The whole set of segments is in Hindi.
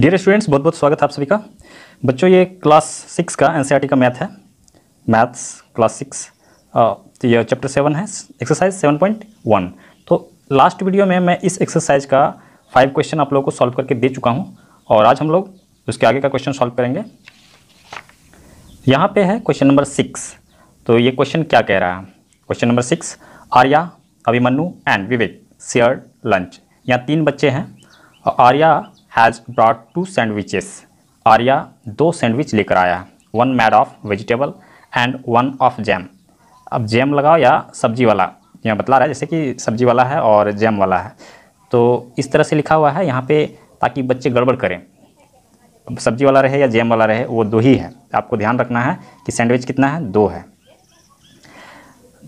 डियर स्टूडेंट्स बहुत बहुत स्वागत है आप सभी का बच्चों ये क्लास सिक्स का एन e का मैथ है मैथ्स क्लास सिक्स तो यह चैप्टर सेवन है एक्सरसाइज सेवन पॉइंट वन तो लास्ट वीडियो में मैं इस एक्सरसाइज का फाइव क्वेश्चन आप लोगों को सॉल्व करके दे चुका हूँ और आज हम लोग उसके आगे का क्वेश्चन सॉल्व करेंगे यहाँ पे है क्वेश्चन नंबर सिक्स तो ये क्वेश्चन क्या कह रहा है question number six Arya Abhimanyu and Vivek share lunch यहाँ तीन बच्चे हैं और Arya has brought two sandwiches Arya दो सैंडविच लेकर आया one made of vegetable and one of jam अब जैम लगाओ या सब्जी वाला यहाँ बतला रहा है जैसे कि सब्जी वाला है और जैम वाला है तो इस तरह से लिखा हुआ है यहाँ पे ताकि बच्चे गड़बड़ करें सब्जी वाला रहे या जैम वाला रहे वो दो ही है आपको ध्यान रखना है कि सैंडविच कितना है दो है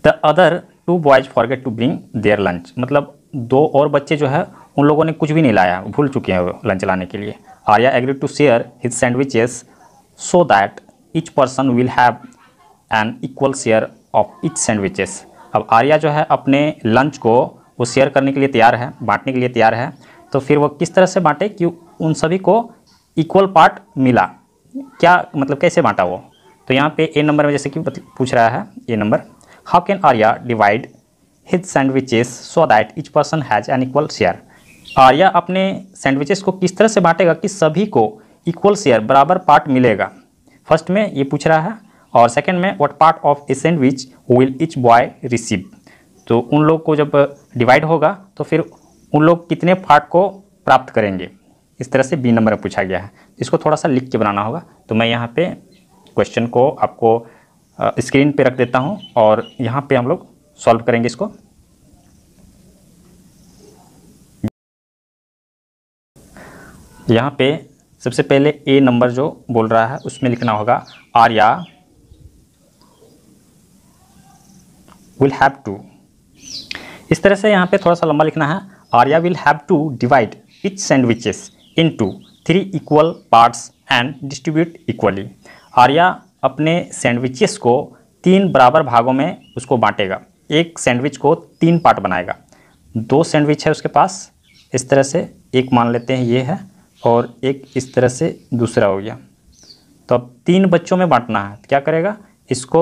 the other two boys forget to bring their lunch मतलब दो और बच्चे जो है उन लोगों ने कुछ भी नहीं लाया भूल चुके हैं लंच लाने के लिए Arya agree to share his sandwiches so that each person will have an equal share of each sandwiches अब आर्या जो है अपने लंच को वो शेयर करने के लिए तैयार है बांटने के लिए तैयार है तो फिर वो किस तरह से बांटे कि उन सभी को इक्वल पार्ट मिला क्या मतलब कैसे बांटा वो तो यहाँ पे ए नंबर में जैसे कि पूछ रहा है A number how can Arya divide his sandwiches so that each person has an equal share Arya अपने सैंडविचेस को किस तरह से बांटेगा कि सभी को इक्वल शेयर बराबर पार्ट मिलेगा फर्स्ट में ये पूछ रहा है और सेकंड में what part of a sandwich will each boy receive तो उन लोग को जब डिवाइड होगा तो फिर उन लोग कितने पार्ट को प्राप्त करेंगे इस तरह से बी नंबर में पूछा गया है इसको थोड़ा सा लिख के बनाना होगा तो मैं यहाँ पे क्वेश्चन को आपको स्क्रीन पर रख देता हूँ और यहाँ पर हम लोग सॉल्व करेंगे इसको यहाँ पे सबसे पहले ए नंबर जो बोल रहा है उसमें लिखना होगा आर्या विल हैव टू इस तरह से यहाँ पे थोड़ा सा लंबा लिखना है Arya will have to divide each sandwiches into three equal parts and distribute equally Arya अपने सैंडविचेस को तीन बराबर भागों में उसको बांटेगा एक सैंडविच को तीन पार्ट बनाएगा दो सैंडविच है उसके पास इस तरह से एक मान लेते हैं ये है और एक इस तरह से दूसरा हो गया तो अब तीन बच्चों में बांटना है क्या करेगा इसको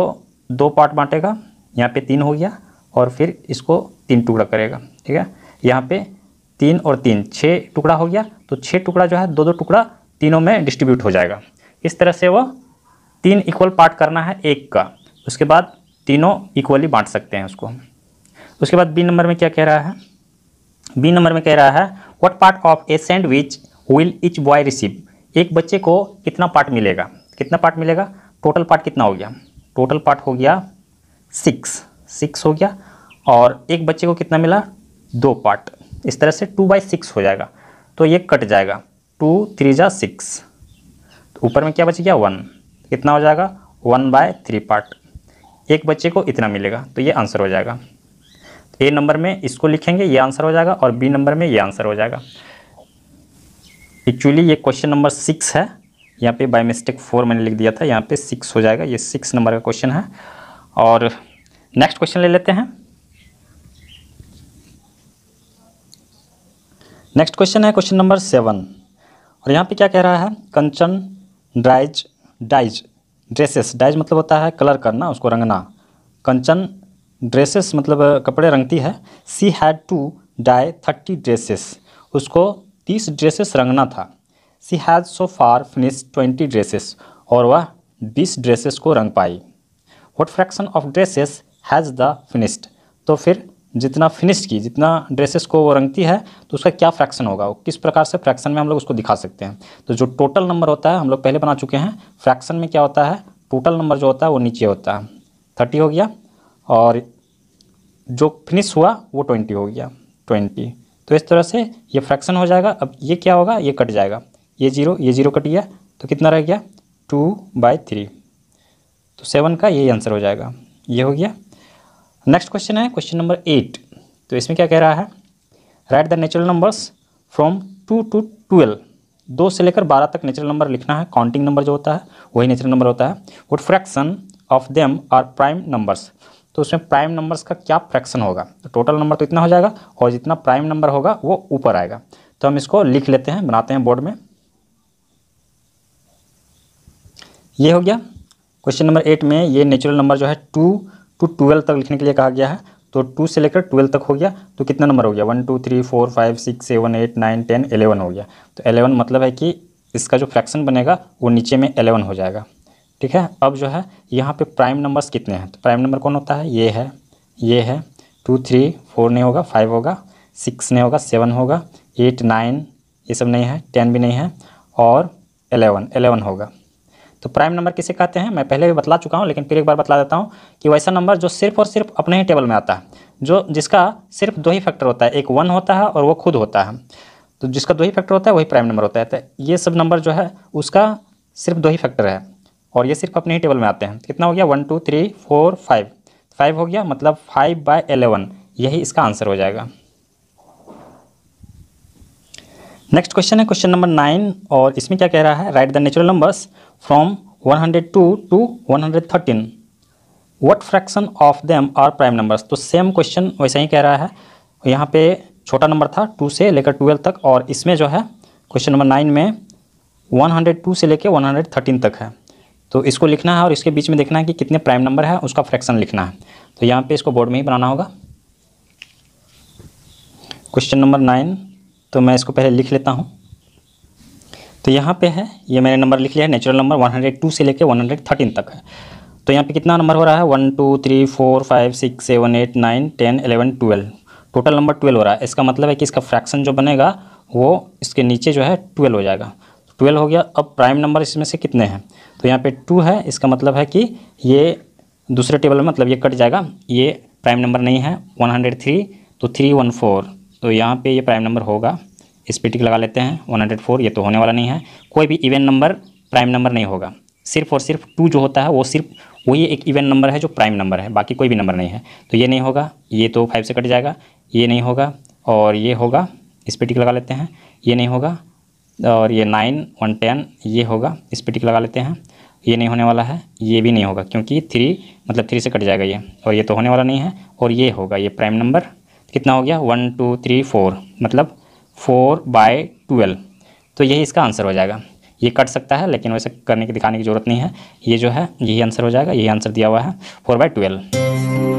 दो पार्ट बांटेगा यहाँ पे तीन हो गया और फिर इसको तीन टुकड़ा करेगा ठीक है यहाँ पे तीन और तीन छः टुकड़ा हो गया तो छः टुकड़ा जो है दो दो टुकड़ा तीनों में डिस्ट्रीब्यूट हो जाएगा इस तरह से वो तीन इक्वल पार्ट करना है एक का उसके बाद तीनों इक्वली बांट सकते हैं उसको उसके बाद बी नंबर में क्या कह रहा है बी नंबर में कह रहा है what part of a sandwich will each boy receive एक बच्चे को कितना पार्ट मिलेगा कितना पार्ट मिलेगा टोटल पार्ट कितना हो गया टोटल पार्ट हो गया सिक्स सिक्स हो गया और एक बच्चे को कितना मिला दो पार्ट इस तरह से टू बाई सिक्स हो जाएगा तो ये कट जाएगा टू थ्री जा सिक्स तो ऊपर में क्या बच गया वन कितना हो जाएगा वन बाय थ्री पार्ट एक बच्चे को इतना मिलेगा तो ये आंसर हो जाएगा ए नंबर में इसको लिखेंगे ये आंसर हो जाएगा और बी नंबर में ये आंसर हो जाएगा एक्चुअली ये क्वेश्चन नंबर सिक्स है यहाँ पे बाय मिस्टेक फोर मैंने लिख दिया था यहाँ पे सिक्स हो जाएगा ये सिक्स नंबर का क्वेश्चन है और नेक्स्ट क्वेश्चन ले लेते हैं नेक्स्ट क्वेश्चन है क्वेश्चन नंबर सेवन और यहाँ पे क्या कह रहा है Kanchan dries dyes dresses dyes मतलब होता है कलर करना उसको रंगना कंचन ड्रेसेस मतलब कपड़े रंगती है she had to dye thirty dresses उसको तीस ड्रेसेस रंगना था she has so far finish twenty dresses और वह बीस ड्रेसेस को रंग पाई what fraction of dresses has the finished तो फिर जितना फिनिश्ड की जितना ड्रेसेस को वो रंगती है तो उसका क्या फ्रैक्शन होगा वो किस प्रकार से फ्रैक्शन में हम लोग उसको दिखा सकते हैं तो जो टोटल नंबर होता है हम लोग पहले बना चुके हैं फ्रैक्शन में क्या होता है टोटल नंबर जो होता है वो नीचे होता है थर्टी हो गया और जो फिनिश हुआ वो ट्वेंटी हो गया ट्वेंटी तो इस तरह से ये फ्रैक्शन हो जाएगा अब ये क्या होगा ये कट जाएगा ये जीरो ये जीरो कट गया तो कितना रह गया टू बाई थ्री तो सेवन का यही आंसर हो जाएगा ये हो गया नेक्स्ट क्वेश्चन है क्वेश्चन नंबर एट तो इसमें क्या कह रहा है write the natural numbers from two to twelve दो से लेकर बारह तक नेचुरल नंबर लिखना है काउंटिंग नंबर जो होता है वही नेचुरल नंबर होता है what fraction of them are prime numbers तो उसमें प्राइम नंबर्स का क्या फ्रैक्शन होगा तो टोटल नंबर तो इतना हो जाएगा और जितना प्राइम नंबर होगा वो ऊपर आएगा तो हम इसको लिख लेते हैं बनाते हैं बोर्ड में ये हो गया क्वेश्चन नंबर एट में ये नेचुरल नंबर जो है टू टू ट्वेल्व तक लिखने के लिए कहा गया है तो टू से लेकर ट्वेल्व तक हो गया तो कितना नंबर हो गया one two three four five six seven eight nine ten eleven हो गया तो एलेवन मतलब है कि इसका जो फ्रैक्शन बनेगा वो नीचे में एलेवन हो जाएगा ठीक है अब जो है यहाँ पे प्राइम नंबर्स कितने हैं तो प्राइम नंबर कौन होता है ये है ये है टू थ्री फोर नहीं होगा फाइव होगा सिक्स नहीं होगा सेवन होगा एट नाइन ये सब नहीं है टेन भी नहीं है और एलेवन एलेवन होगा तो प्राइम नंबर किसे कहते हैं मैं पहले भी बतला चुका हूँ लेकिन फिर एक बार बता देता हूँ कि वैसा नंबर जो सिर्फ और सिर्फ अपने ही टेबल में आता है जो जिसका सिर्फ दो ही फैक्टर होता है एक वन होता है और वो खुद होता है तो जिसका दो ही फैक्टर होता है वही प्राइम नंबर होता है तो ये सब नंबर जो है उसका सिर्फ दो ही फैक्टर है और ये सिर्फ अपने ही टेबल में आते हैं कितना तो हो गया one two three four five five हो गया मतलब फाइव बाय एलेवन यही इसका आंसर हो जाएगा नेक्स्ट क्वेश्चन है क्वेश्चन नंबर नाइन और इसमें क्या कह रहा है write the natural numbers from 102 to 113 what fraction of them are prime numbers तो सेम क्वेश्चन वैसा ही कह रहा है यहाँ पे छोटा नंबर था टू से लेकर ट्वेल्व तक और इसमें जो है क्वेश्चन नंबर नाइन में 102 से लेकर 113 तक है तो इसको लिखना है और इसके बीच में देखना है कि कितने प्राइम नंबर है उसका फ्रैक्शन लिखना है तो यहाँ पे इसको बोर्ड में ही बनाना होगा क्वेश्चन नंबर नाइन तो मैं इसको पहले लिख लेता हूँ तो यहाँ पे है ये मैंने नंबर लिख लिया है नेचुरल नंबर 102 से लेकर 113 तक है तो यहाँ पे कितना नंबर हो रहा है one two three four five six seven eight nine ten eleven twelve total number twelve हो रहा है इसका मतलब है कि इसका फ्रैक्शन जो बनेगा वो इसके नीचे जो है ट्वेल्व हो जाएगा ट्वेल्व हो गया अब प्राइम नंबर इसमें से कितने हैं तो यहाँ पे टू है इसका मतलब है कि ये दूसरे टेबल में मतलब ये कट जाएगा ये प्राइम नंबर नहीं है वन हंड्रेड थ्री तो थ्री वन फोर तो यहाँ पे ये प्राइम नंबर होगा इस पे टिक लगा लेते हैं वन हंड्रेड फोर ये तो होने वाला नहीं है कोई भी इवेंट नंबर प्राइम नंबर नहीं होगा सिर्फ और सिर्फ टू जो होता है वो सिर्फ वही एक इवेंट नंबर है जो प्राइम नंबर है बाकी कोई भी नंबर नहीं है तो ये नहीं होगा ये तो फाइव से कट जाएगा ये नहीं होगा और ये होगा इस पर टिक लगा लेते हैं ये नहीं होगा और ये नाइन वन टेन ये होगा इस पर टिक लगा लेते हैं ये नहीं होने वाला है ये भी नहीं होगा क्योंकि थ्री मतलब थ्री से कट जाएगा ये और ये तो होने वाला नहीं है और ये होगा ये प्राइम नंबर कितना हो गया वन टू थ्री फोर मतलब फोर बाय ट्वेल्व तो यही इसका आंसर हो जाएगा ये कट सकता है लेकिन वैसे करने की दिखाने की ज़रूरत नहीं है ये जो है यही आंसर हो जाएगा यही आंसर दिया हुआ है फोर बाय ट्वेल्व